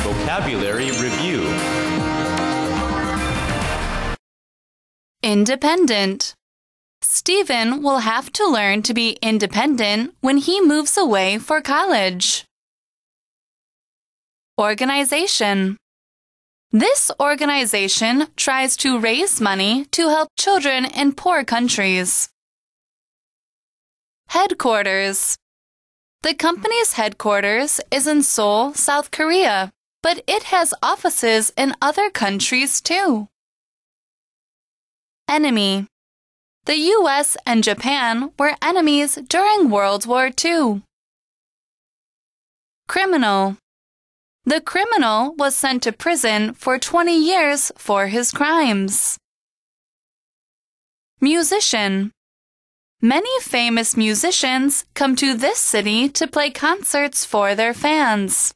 Vocabulary Review Independent Stephen will have to learn to be independent when he moves away for college. Organization This organization tries to raise money to help children in poor countries. Headquarters the company's headquarters is in Seoul, South Korea, but it has offices in other countries too. Enemy The US and Japan were enemies during World War II. Criminal The criminal was sent to prison for 20 years for his crimes. Musician Many famous musicians come to this city to play concerts for their fans.